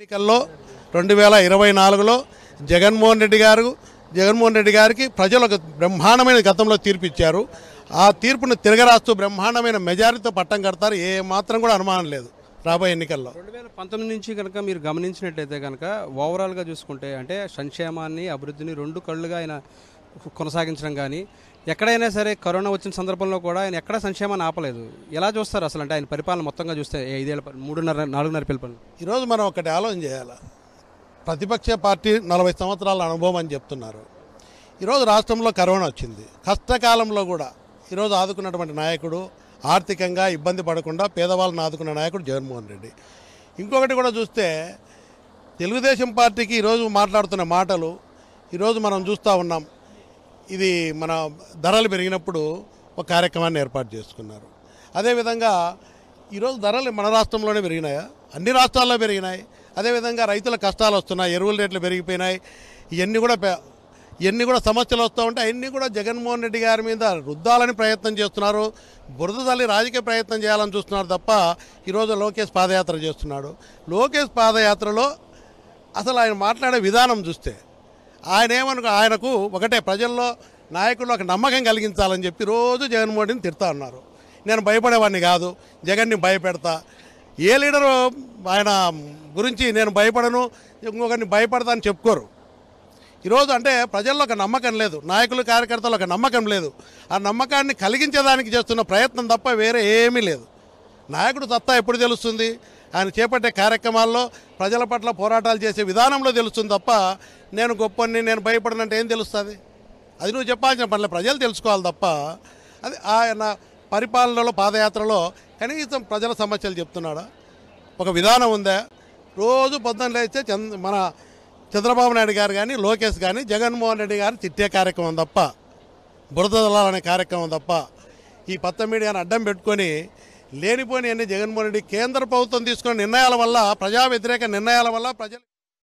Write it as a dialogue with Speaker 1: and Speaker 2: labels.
Speaker 1: ఎన్నికల్లో రెండు వేల ఇరవై నాలుగులో జగన్మోహన్ రెడ్డి గారు జగన్మోహన్ రెడ్డి గారికి ప్రజలు బ్రహ్మాండమైన గతంలో తీర్పు ఇచ్చారు ఆ తీర్పును తిరగరాస్తూ బ్రహ్మాండమైన మెజారిటీతో పట్టం కడతారు ఏ మాత్రం కూడా అనుమానం లేదు రాబోయే
Speaker 2: ఎన్నికల్లో రెండు వేల పంతొమ్మిది నుంచి కనుక మీరు గమనించినట్లయితే కనుక ఓవరాల్గా చూసుకుంటే అంటే సంక్షేమాన్ని అభివృద్ధిని రెండు కళ్ళుగా ఆయన కొనసాగించడం కానీ ఎక్కడైనా సరే కరోనా వచ్చిన సందర్భంలో కూడా ఆయన ఎక్కడ సంక్షేమాన్ని ఆపలేదు ఎలా చూస్తారు అసలు అంటే ఆయన పరిపాలన మొత్తంగా చూస్తే ఐదేళ్ళ మూడున్నర నాలుగున్నర పిలుపులు ఈరోజు మనం
Speaker 1: ఒకటి ఆలోచన చేయాలి ప్రతిపక్ష పార్టీ నలభై సంవత్సరాల అనుభవం అని చెప్తున్నారు ఈరోజు రాష్ట్రంలో కరోనా వచ్చింది కష్టకాలంలో కూడా ఈరోజు ఆదుకున్నటువంటి నాయకుడు ఆర్థికంగా ఇబ్బంది పడకుండా పేదవాళ్ళని ఆదుకున్న నాయకుడు జగన్మోహన్ రెడ్డి ఇంకొకటి కూడా చూస్తే తెలుగుదేశం పార్టీకి ఈరోజు మాట్లాడుతున్న మాటలు ఈరోజు మనం చూస్తూ ఉన్నాం ఇది మన ధరలు పెరిగినప్పుడు ఒక కార్యక్రమాన్ని ఏర్పాటు చేసుకున్నారు అదేవిధంగా ఈరోజు ధరలు మన రాష్ట్రంలోనే పెరిగినాయా అన్ని రాష్ట్రాల్లో పెరిగినాయి అదేవిధంగా రైతుల కష్టాలు వస్తున్నాయి ఎరువుల రేట్లు పెరిగిపోయినాయి ఇవన్నీ కూడా ఇవన్నీ కూడా సమస్యలు వస్తూ ఉంటే అవన్నీ కూడా జగన్మోహన్ రెడ్డి గారి మీద రుద్దాలని ప్రయత్నం చేస్తున్నారు బురద తల్లి రాజకీయ ప్రయత్నం చేయాలని చూస్తున్నారు తప్ప ఈరోజు లోకేష్ పాదయాత్ర చేస్తున్నాడు లోకేష్ పాదయాత్రలో అసలు ఆయన మాట్లాడే విధానం చూస్తే ఆయన ఏమను ఆయనకు ఒకటే ప్రజల్లో నాయకుల్లో ఒక నమ్మకం కలిగించాలని చెప్పి రోజు జగన్మోహన్ తిడతా ఉన్నారు నేను భయపడేవాడిని కాదు జగన్ని భయపెడతా ఏ లీడరు ఆయన గురించి నేను భయపడను ఇంకొకరిని భయపడతా అని చెప్పుకోరు ఈరోజు అంటే ప్రజల్లో ఒక నమ్మకం లేదు నాయకులు కార్యకర్తలు ఒక నమ్మకం లేదు ఆ నమ్మకాన్ని కలిగించేదానికి చేస్తున్న ప్రయత్నం తప్ప వేరే ఏమీ లేదు నాయకుడు సత్తా ఎప్పుడు తెలుస్తుంది ఆయన చేపట్టే కార్యక్రమాల్లో ప్రజల పట్ల పోరాటాలు చేసే విధానంలో తెలుస్తుంది తప్ప నేను గొప్పని నేను భయపడినంటే ఏం తెలుస్తుంది అది నువ్వు చెప్పాల్సిన పనులే ప్రజలు తెలుసుకోవాలి తప్ప అది ఆయన పరిపాలనలో పాదయాత్రలో కనీసం ప్రజల సమస్యలు చెప్తున్నాడు ఒక విధానం ఉందా రోజు పొద్దున్న లేస్తే చంద్ర మన చంద్రబాబు నాయుడు గారు కానీ లోకేష్ కానీ జగన్మోహన్ రెడ్డి గారు తిట్టే కార్యక్రమం తప్ప బురద దళాలనే కార్యక్రమం తప్ప ఈ పత్త మీడియాను అడ్డం పెట్టుకొని లేనిపోయిన జగన్మోహన్ రెడ్డి కేంద్ర ప్రభుత్వం తీసుకున్న నిర్ణయాల వల్ల ప్రజా వ్యతిరేక నిర్ణయాల వల్ల ప్రజలు